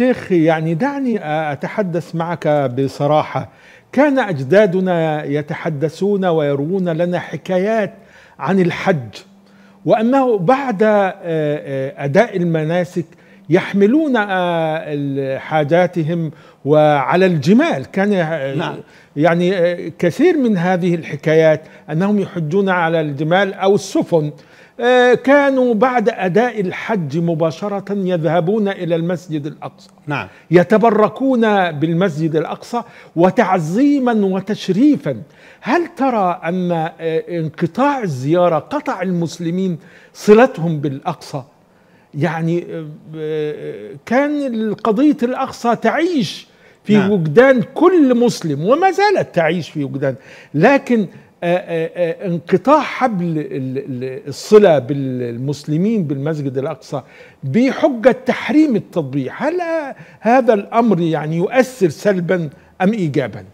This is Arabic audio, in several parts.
شيخي يعني دعني أتحدث معك بصراحة كان أجدادنا يتحدثون ويروون لنا حكايات عن الحج وأنه بعد آه، آه، أداء المناسك يحملون آه، حاجاتهم وعلى الجمال كان نعم. يعني كثير من هذه الحكايات أنهم يحجون على الجمال أو السفن آه، كانوا بعد أداء الحج مباشرة يذهبون إلى المسجد الأقصى نعم. يتبركون بالمسجد الأقصى وتعظيما وتشريفا هل ترى أن آه، انقطاع الزيارة قطع المسلمين صلتهم بالأقصى يعني آه، كان قضية الأقصى تعيش في نعم. وجدان كل مسلم وما زالت تعيش في وجدان لكن آه، آه، آه، انقطاع حبل الصلة بالمسلمين بالمسجد الأقصى بحجة تحريم التطبيع هل هذا الأمر يعني يؤثر سلبا أم إيجابا؟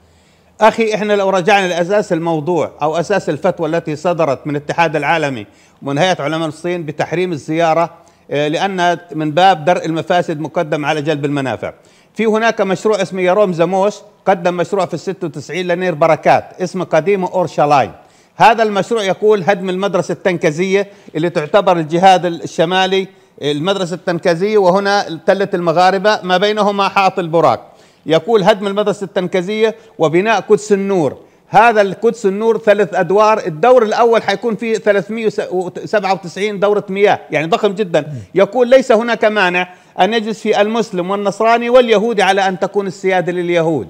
أخي إحنا لو رجعنا لأساس الموضوع أو أساس الفتوى التي صدرت من الاتحاد العالمي ومن هيئة علماء الصين بتحريم الزيارة لأنها من باب درء المفاسد مقدم على جلب المنافع في هناك مشروع اسمه يروم زموش قدم مشروع في الستة وتسعين لنير بركات اسمه قديمة أورشلايم هذا المشروع يقول هدم المدرسة التنكزية اللي تعتبر الجهاد الشمالي المدرسة التنكزية وهنا تلة المغاربة ما بينهما حائط البراك يقول هدم المدرسة التنكزية وبناء قدس النور هذا القدس النور ثلاث أدوار الدور الأول حيكون فيه 397 دورة مياه يعني ضخم جدا يقول ليس هناك مانع أن يجلس في المسلم والنصراني واليهودي على أن تكون السيادة لليهود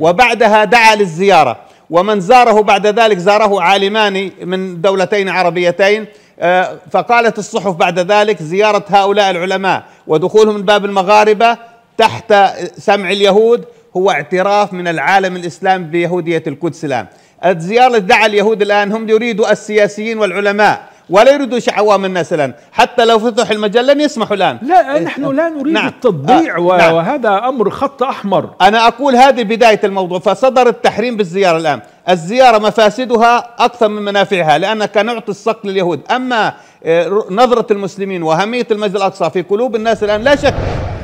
وبعدها دعا للزيارة ومن زاره بعد ذلك زاره عالمان من دولتين عربيتين آه، فقالت الصحف بعد ذلك زيارة هؤلاء العلماء ودخولهم من باب المغاربة تحت سمع اليهود هو اعتراف من العالم الإسلام بيهودية القدس الآن الزيارة دعا اليهود الآن هم يريدوا السياسيين والعلماء ولا يريدوا شيء عوام الناس الان حتى لو فتح المجال لن يسمحوا الان لا نحن إيه. لا نريد نعم. التضييع آه. نعم. وهذا امر خط احمر انا اقول هذه بدايه الموضوع فصدر التحريم بالزياره الان الزياره مفاسدها اكثر من منافعها لانك نعطي الصق لليهود اما آه، نظره المسلمين واهميه المسجد الاقصى في قلوب الناس الان لا شك